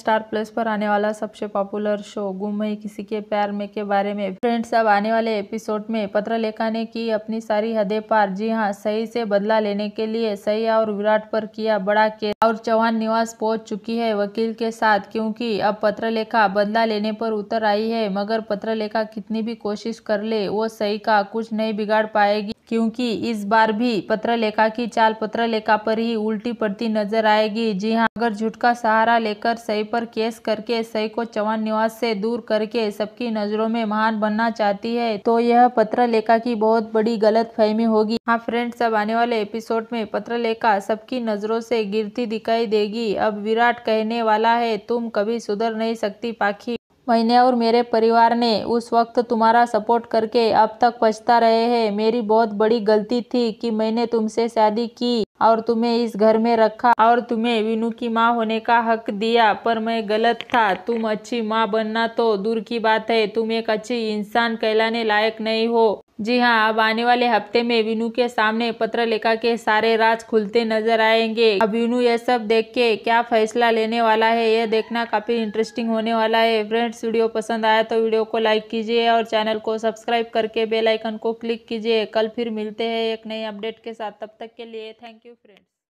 star plus पर आने वाला सबसे पॉपुलर शो गुम है किसी के प्यार में के बारे में फ्रेंड्स अब आने वाले एपिसोड में पत्रलेखा ने की अपनी सारी हदे पार जी हाँ सही से बदला लेने के लिए सही और विराट पर किया बड़ा केस और चौहान निवास पहुंच चुकी है वकील के साथ क्योंकि अब पत्रलेखा बदला लेने पर उतर आई है मगर पत्र लेखा कितनी भी कोशिश कर ले वो सही का कुछ नहीं बिगाड़ पाएगी क्योंकि इस बार भी पत्रलेखा की चाल पत्रलेखा पर ही उल्टी पड़ती नजर आएगी जी हाँ अगर झूठ का सहारा लेकर सही पर केस करके सही को चवन निवास से दूर करके सबकी नजरों में महान बनना चाहती है तो यह पत्रलेखा की बहुत बड़ी गलत फहमी होगी हाँ फ्रेंड्स सब आने वाले एपिसोड में पत्रलेखा सबकी नजरों से गिरती दिखाई देगी अब विराट कहने वाला है तुम कभी सुधर नहीं सकती पाखी मैंने और मेरे परिवार ने उस वक्त तुम्हारा सपोर्ट करके अब तक पछता रहे हैं मेरी बहुत बड़ी गलती थी कि मैंने तुमसे शादी की और तुम्हें इस घर में रखा और तुम्हें विनू की माँ होने का हक दिया पर मैं गलत था तुम अच्छी माँ बनना तो दूर की बात है तुम एक अच्छी इंसान कहलाने लायक नहीं हो जी हाँ अब आने वाले हफ्ते में वीनू के सामने पत्र लेखा के सारे राज खुलते नजर आएंगे अब वीनू यह सब देख के क्या फैसला लेने वाला है यह देखना काफी इंटरेस्टिंग होने वाला है फ्रेंड्स वीडियो पसंद आया तो वीडियो को लाइक कीजिए और चैनल को सब्सक्राइब करके बेल आइकन को क्लिक कीजिए कल फिर मिलते हैं एक नए अपडेट के साथ तब तक के लिए थैंक यू फ्रेंड्स